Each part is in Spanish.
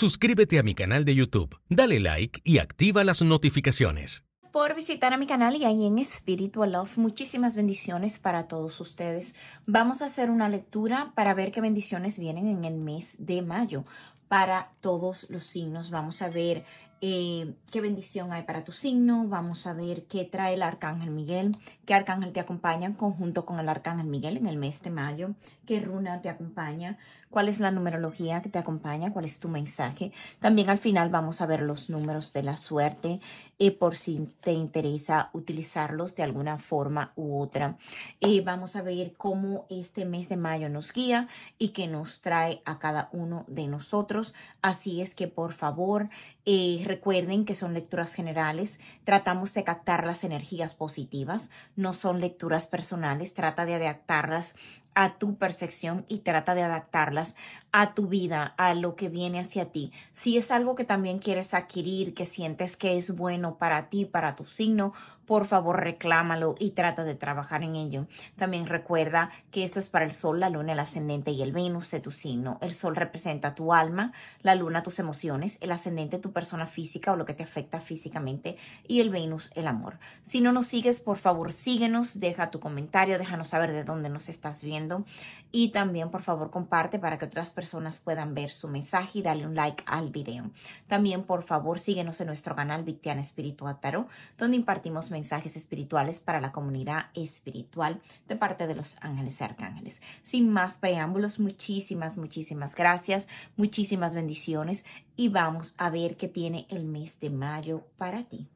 suscríbete a mi canal de YouTube, dale like y activa las notificaciones. Por visitar a mi canal y ahí en Spiritual Love, muchísimas bendiciones para todos ustedes. Vamos a hacer una lectura para ver qué bendiciones vienen en el mes de mayo para todos los signos. Vamos a ver eh, qué bendición hay para tu signo. Vamos a ver qué trae el arcángel Miguel, qué arcángel te acompaña en conjunto con el arcángel Miguel en el mes de mayo, qué runa te acompaña, cuál es la numerología que te acompaña, cuál es tu mensaje. También al final vamos a ver los números de la suerte y eh, por si te interesa utilizarlos de alguna forma u otra. Y eh, vamos a ver cómo este mes de mayo nos guía y que nos trae a cada uno de nosotros. Así es que por favor eh, recuerden que son lecturas generales. Tratamos de captar las energías positivas. No son lecturas personales. Trata de adaptarlas a tu percepción y trata de adaptarlas a tu vida, a lo que viene hacia ti. Si es algo que también quieres adquirir, que sientes que es bueno para ti, para tu signo, por favor reclámalo y trata de trabajar en ello. También recuerda que esto es para el sol, la luna, el ascendente y el Venus de tu signo. El sol representa tu alma, la luna tus emociones, el ascendente tu persona física o lo que te afecta físicamente y el Venus el amor. Si no nos sigues, por favor síguenos, deja tu comentario, déjanos saber de dónde nos estás viendo y también por favor comparte para que otras personas personas puedan ver su mensaje y darle un like al video. También, por favor, síguenos en nuestro canal Victiana Espiritual Tarot, donde impartimos mensajes espirituales para la comunidad espiritual de parte de los ángeles y arcángeles. Sin más preámbulos, muchísimas, muchísimas gracias, muchísimas bendiciones y vamos a ver qué tiene el mes de mayo para ti.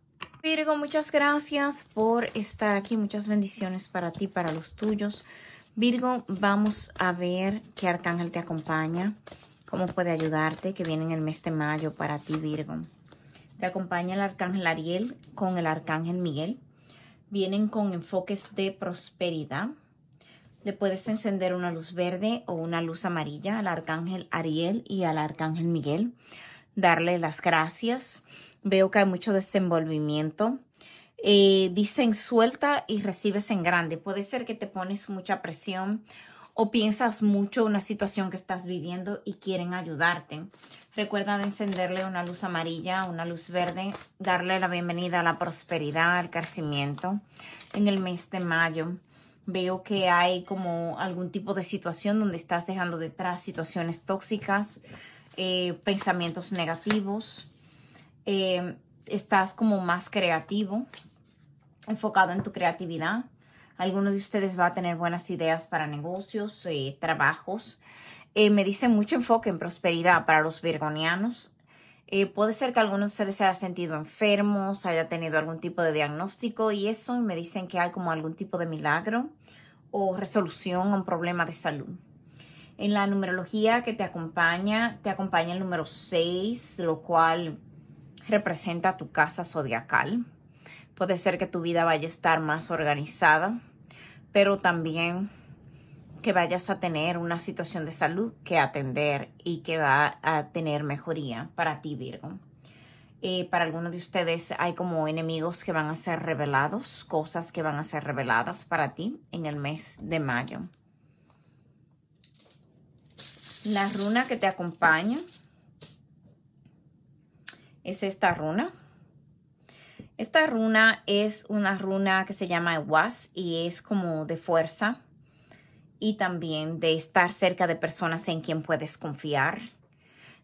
Virgo, muchas gracias por estar aquí. Muchas bendiciones para ti, para los tuyos. Virgo, vamos a ver qué arcángel te acompaña, cómo puede ayudarte, que viene en el mes de mayo para ti, Virgo. Te acompaña el arcángel Ariel con el arcángel Miguel. Vienen con enfoques de prosperidad. Le puedes encender una luz verde o una luz amarilla al arcángel Ariel y al arcángel Miguel. Darle las gracias. Veo que hay mucho desenvolvimiento eh, dicen suelta y recibes en grande. Puede ser que te pones mucha presión o piensas mucho una situación que estás viviendo y quieren ayudarte. Recuerda encenderle una luz amarilla, una luz verde, darle la bienvenida a la prosperidad, al crecimiento en el mes de mayo. Veo que hay como algún tipo de situación donde estás dejando detrás situaciones tóxicas, eh, pensamientos negativos. Eh, estás como más creativo, enfocado en tu creatividad. Algunos de ustedes va a tener buenas ideas para negocios y eh, trabajos. Eh, me dice mucho enfoque en prosperidad para los virgonianos. Eh, puede ser que alguno de ustedes se haya sentido enfermos, haya tenido algún tipo de diagnóstico y eso, me dicen que hay como algún tipo de milagro o resolución a un problema de salud. En la numerología que te acompaña, te acompaña el número 6, lo cual representa tu casa zodiacal. Puede ser que tu vida vaya a estar más organizada, pero también que vayas a tener una situación de salud que atender y que va a tener mejoría para ti, Virgo. Eh, para algunos de ustedes hay como enemigos que van a ser revelados, cosas que van a ser reveladas para ti en el mes de mayo. La runa que te acompaña es esta runa, esta runa es una runa que se llama was y es como de fuerza y también de estar cerca de personas en quien puedes confiar.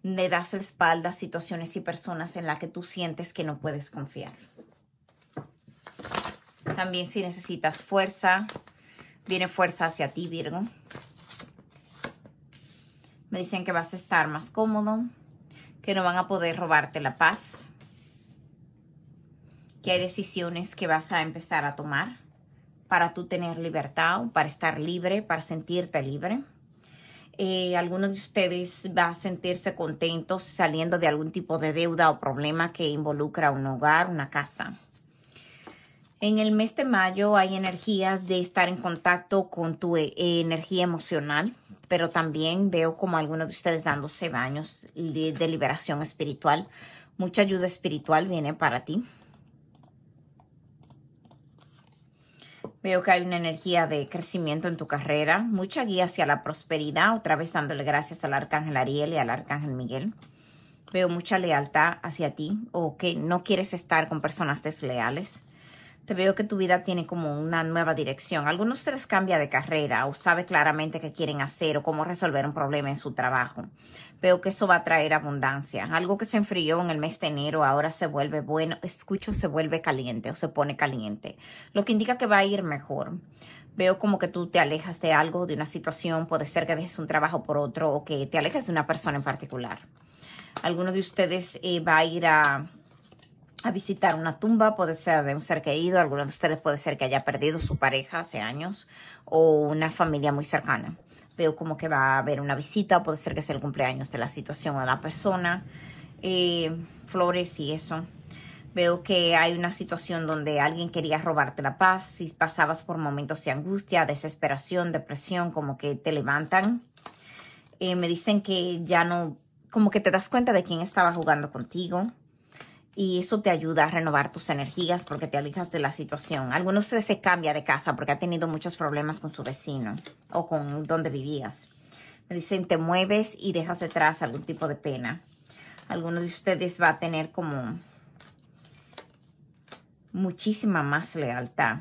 Le das espaldas espalda a situaciones y personas en las que tú sientes que no puedes confiar. También si necesitas fuerza, viene fuerza hacia ti, Virgo. Me dicen que vas a estar más cómodo, que no van a poder robarte la paz que hay decisiones que vas a empezar a tomar para tú tener libertad, para estar libre, para sentirte libre. Eh, algunos de ustedes va a sentirse contentos saliendo de algún tipo de deuda o problema que involucra un hogar, una casa. En el mes de mayo hay energías de estar en contacto con tu eh, energía emocional, pero también veo como algunos de ustedes dándose baños de liberación espiritual. Mucha ayuda espiritual viene para ti. Veo que hay una energía de crecimiento en tu carrera, mucha guía hacia la prosperidad, otra vez dándole gracias al arcángel Ariel y al arcángel Miguel. Veo mucha lealtad hacia ti o que no quieres estar con personas desleales veo que tu vida tiene como una nueva dirección. Algunos de ustedes cambia de carrera o sabe claramente qué quieren hacer o cómo resolver un problema en su trabajo. Veo que eso va a traer abundancia. Algo que se enfrió en el mes de enero ahora se vuelve bueno, escucho se vuelve caliente o se pone caliente, lo que indica que va a ir mejor. Veo como que tú te alejas de algo, de una situación, puede ser que dejes un trabajo por otro o que te alejes de una persona en particular. Alguno de ustedes eh, va a ir a a visitar una tumba, puede ser de un ser querido, alguno de ustedes puede ser que haya perdido su pareja hace años o una familia muy cercana. Veo como que va a haber una visita, puede ser que sea el cumpleaños de la situación o de la persona, eh, flores y eso. Veo que hay una situación donde alguien quería robarte la paz, si pasabas por momentos de angustia, desesperación, depresión, como que te levantan. Eh, me dicen que ya no, como que te das cuenta de quién estaba jugando contigo y eso te ayuda a renovar tus energías porque te alejas de la situación. Algunos de ustedes se cambia de casa porque ha tenido muchos problemas con su vecino o con donde vivías. Me dicen, te mueves y dejas detrás algún tipo de pena. Algunos de ustedes va a tener como muchísima más lealtad.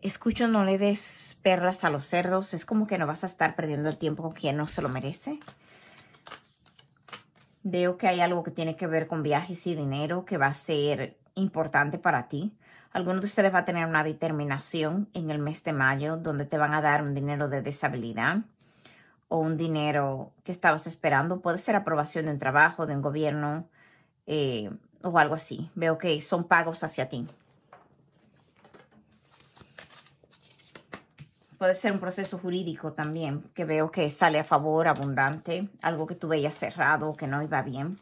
Escucho, no le des perlas a los cerdos. Es como que no vas a estar perdiendo el tiempo con quien no se lo merece. Veo que hay algo que tiene que ver con viajes y dinero que va a ser importante para ti. Algunos de ustedes va a tener una determinación en el mes de mayo donde te van a dar un dinero de deshabilidad o un dinero que estabas esperando. Puede ser aprobación de un trabajo, de un gobierno eh, o algo así. Veo que son pagos hacia ti. puede ser un proceso jurídico también, que veo que sale a favor abundante, algo que tú veías cerrado, que no iba bien.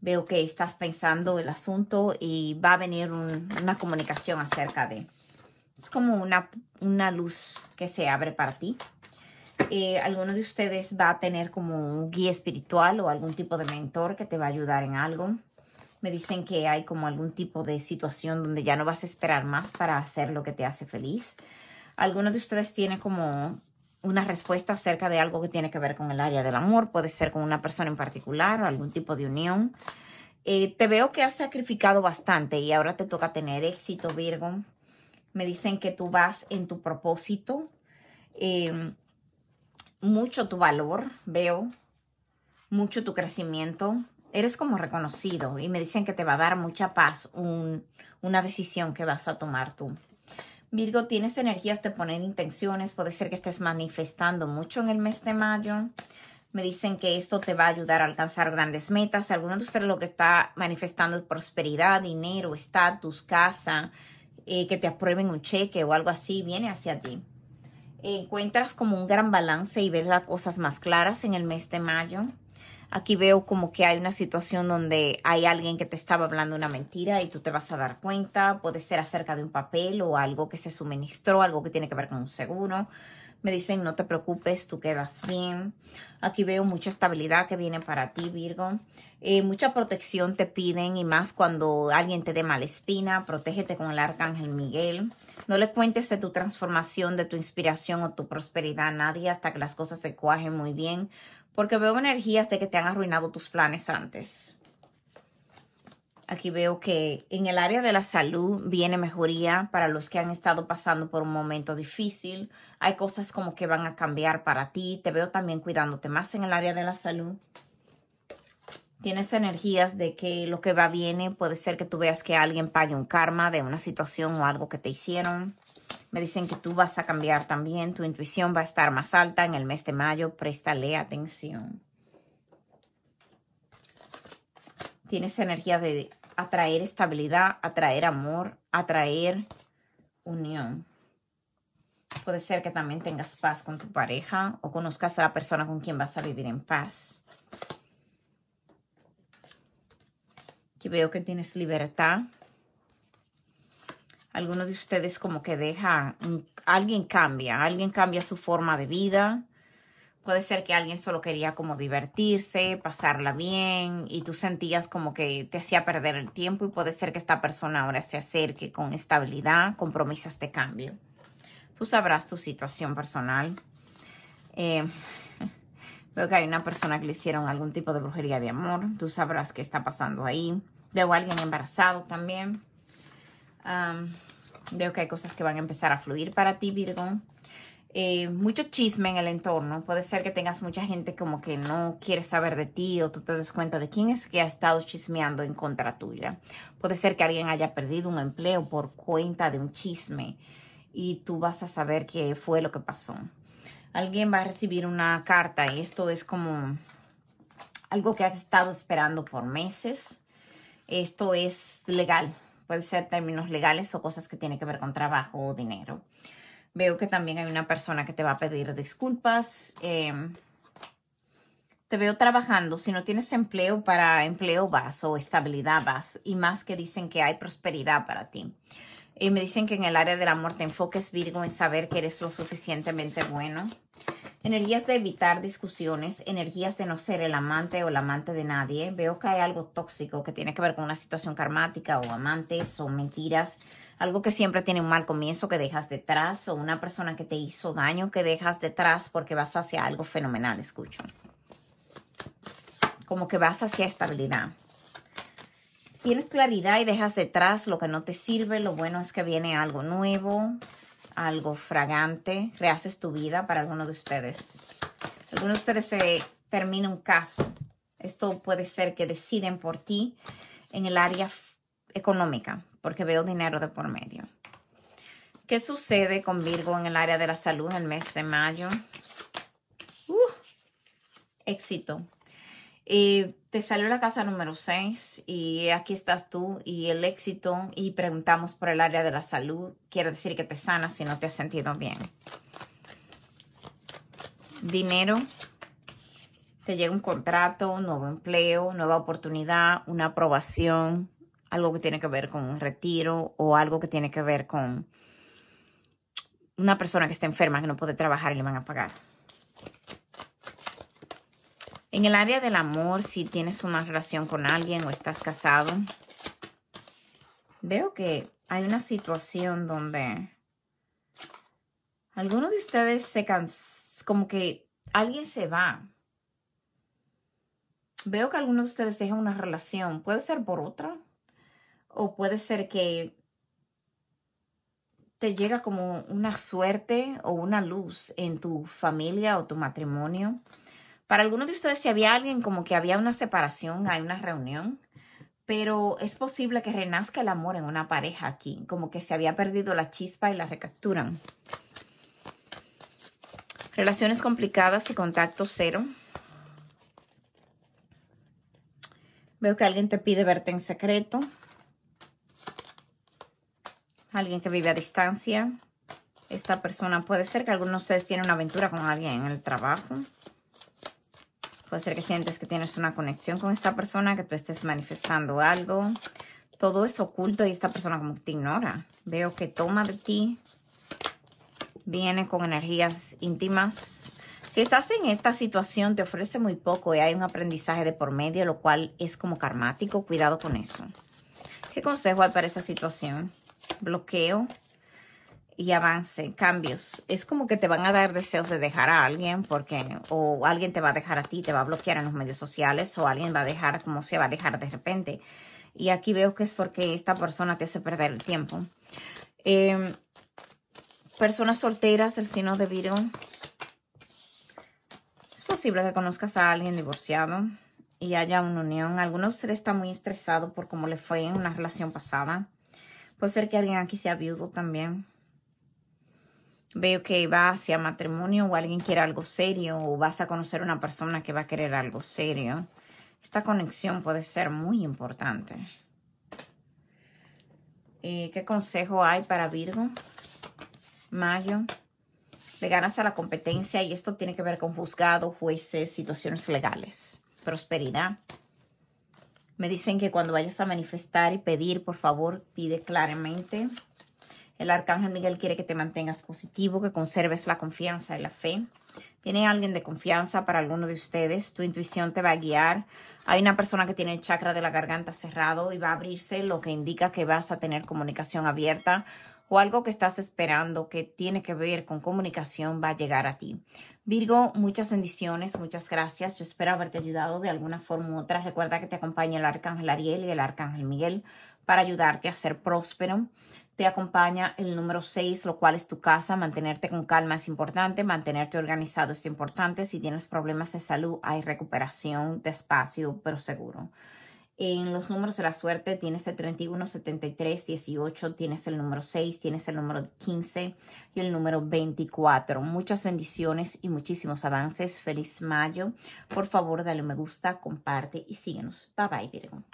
Veo que estás pensando el asunto y va a venir una comunicación acerca de... Es como una, una luz que se abre para ti. Eh, alguno de ustedes va a tener como un guía espiritual o algún tipo de mentor que te va a ayudar en algo. Me dicen que hay como algún tipo de situación donde ya no vas a esperar más para hacer lo que te hace feliz. Algunos de ustedes tiene como una respuesta acerca de algo que tiene que ver con el área del amor, puede ser con una persona en particular o algún tipo de unión. Eh, te veo que has sacrificado bastante y ahora te toca tener éxito, Virgo. Me dicen que tú vas en tu propósito, em, mucho tu valor, veo, mucho tu crecimiento. Eres como reconocido y me dicen que te va a dar mucha paz una decisión que vas a tomar tú. Virgo, tienes energías de poner intenciones, puede ser que estés manifestando mucho en el mes de mayo. Me dicen que esto te va a ayudar a alcanzar grandes metas. alguno de ustedes lo que está manifestando es prosperidad, dinero, estatus, casa, eh, que te aprueben un cheque o algo así, viene hacia ti. Encuentras como un gran balance y ves las cosas más claras en el mes de mayo. Aquí veo como que hay una situación donde hay alguien que te estaba hablando una mentira y tú te vas a dar cuenta. Puede ser acerca de un papel o algo que se suministró, algo que tiene que ver con un seguro. Me dicen, no te preocupes, tú quedas bien. Aquí veo mucha estabilidad que viene para ti, Virgo. Eh, mucha protección te piden y más cuando alguien te dé mala espina. Protégete con el arcángel Miguel. No le cuentes de tu transformación, de tu inspiración o tu prosperidad a nadie hasta que las cosas se cuajen muy bien, porque veo energías de que te han arruinado tus planes antes. Aquí veo que en el área de la salud viene mejoría para los que han estado pasando por un momento difícil. Hay cosas como que van a cambiar para ti. Te veo también cuidándote más en el área de la salud tienes energías de que lo que va viene eh, puede ser que tú veas que alguien pague un karma de una situación o algo que te hicieron. Me dicen que tú vas a cambiar también, tu intuición va a estar más alta en el mes de mayo, préstale atención. Tienes energía de atraer estabilidad, atraer amor, atraer unión. Puede ser que también tengas paz con tu pareja o conozcas a la persona con quien vas a vivir en paz que veo que tienes libertad. Algunos de ustedes como que deja, alguien cambia, alguien cambia su forma de vida. Puede ser que alguien solo quería como divertirse, pasarla bien y tú sentías como que te hacía perder el tiempo y puede ser que esta persona ahora se acerque con estabilidad, con promesas de cambio. Tú sabrás tu situación personal. Eh, veo que hay una persona que le hicieron algún tipo de brujería de amor. Tú sabrás qué está pasando ahí. Veo a alguien embarazado también. veo que hay cosas que van a empezar a fluir para ti, Virgo. Eh, mucho chisme en el entorno. Puede ser que tengas mucha gente como que no quiere saber de ti o tú te des cuenta de quién es que ha estado chismeando en contra tuya. Puede ser que alguien haya perdido un empleo por cuenta de un chisme y tú vas a saber qué fue lo que pasó. Alguien va a recibir una carta y esto es como algo que has estado esperando por meses. Esto es legal, puede ser términos legales o cosas que tienen que ver con trabajo o dinero. Veo que también hay una persona que te va a pedir disculpas. Em, te veo trabajando. Si no tienes empleo, para empleo vas o estabilidad vas. Y más que dicen que hay prosperidad para ti. Y me dicen que en el área del amor te enfoques, Virgo, en saber que eres lo suficientemente bueno. Energías de evitar discusiones, energías de no ser el amante o el amante de nadie. Veo que hay algo tóxico que tiene que ver con una situación karmática o amantes o mentiras. Algo que siempre tiene un mal comienzo que dejas detrás o una persona que te hizo daño que dejas detrás porque vas hacia algo fenomenal, escucho. Como que vas hacia estabilidad. Tienes claridad y dejas detrás lo que no te sirve. Lo bueno es que viene algo nuevo algo fragante, rehaces tu vida para alguno de ustedes. Algunos de ustedes se termina un caso. Esto puede ser que deciden por ti en el área económica, porque veo dinero de por medio. ¿Qué sucede con Virgo en el área de la salud en el mes de mayo? Uh, éxito. Y eh, te salió la casa número 6 y aquí estás tú y el éxito y preguntamos por el área de la salud. Quiero decir que te sanas si no te has sentido bien. Dinero. Te llega un contrato, nuevo empleo, nueva oportunidad, una aprobación, algo que tiene que ver con un retiro o algo que tiene que ver con una persona que está enferma que no puede trabajar y le van a pagar. En el área del amor, si tienes una relación con alguien o estás casado, veo que hay una situación donde alguno de ustedes se cansa, como que alguien se va. Veo que algunos de ustedes dejan una relación. Puede ser por otra o puede ser que te llega como una suerte o una luz en tu familia o tu matrimonio. Para algunos de ustedes, si había alguien como que había una separación, hay una reunión, pero es posible que renazca el amor en una pareja aquí, como que se había perdido la chispa y la recapturan. Relaciones complicadas y contacto cero. Veo que alguien te pide verte en secreto. Alguien que vive a distancia. Esta persona puede ser que algunos de ustedes tiene una aventura con alguien en el trabajo. Puede ser que sientes que tienes una conexión con esta persona, que tú estés manifestando algo. Todo es oculto y esta persona como que te ignora. Veo que toma de ti, viene con energías íntimas. Si estás en esta situación, te ofrece muy poco y ¿eh? hay un aprendizaje de por medio, lo cual es como karmático. Cuidado con eso. ¿Qué consejo hay para esa situación? Bloqueo y avance, cambios. Es como que te van a dar deseos de dejar a alguien, porque o alguien te va a dejar a ti, te va a bloquear en los medios sociales, o alguien va a dejar, como se va a dejar de repente. Y aquí veo que es porque esta persona te hace perder el tiempo. Em, personas solteras, el signo de Virgo. Es posible que conozcas a alguien divorciado y haya una unión. Algunos de ustedes está muy estresado por cómo le fue en una relación pasada. Puede ser que alguien aquí sea viudo también veo que va hacia matrimonio o alguien quiere algo serio o vas a conocer una persona que va a querer algo serio. Esta conexión puede ser muy importante. Eh, ¿Qué consejo hay para Virgo? Mayo. Le ganas a la competencia y esto tiene que ver con juzgados, jueces, situaciones legales. Prosperidad. Me dicen que cuando vayas a manifestar y pedir, por favor, pide claramente. El arcángel Miguel quiere que te mantengas positivo, que conserves la confianza y la fe. Viene alguien de confianza para alguno de ustedes. Tu intuición te va a guiar. Hay una persona que tiene el chakra de la garganta cerrado y va a abrirse, lo que indica que vas a tener comunicación abierta o algo que estás esperando que tiene que ver con comunicación va a llegar a ti. Virgo, muchas bendiciones, muchas gracias. Yo espero haberte ayudado de alguna forma u otra. Recuerda que te acompaña el arcángel Ariel y el arcángel Miguel para ayudarte a ser próspero te acompaña el número 6, lo cual es tu casa. Mantenerte con calma es importante, mantenerte organizado es importante. Si tienes problemas de salud, hay recuperación despacio, pero seguro. En los números de la suerte tienes el 31, 73, 18, tienes el número 6, tienes el número 15 y el número 24. Muchas bendiciones y muchísimos avances. Feliz mayo. Por favor, dale me gusta, comparte y síguenos. Bye bye, Virgo.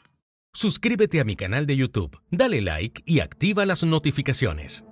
Suscríbete a mi canal de YouTube, dale like y activa las notificaciones.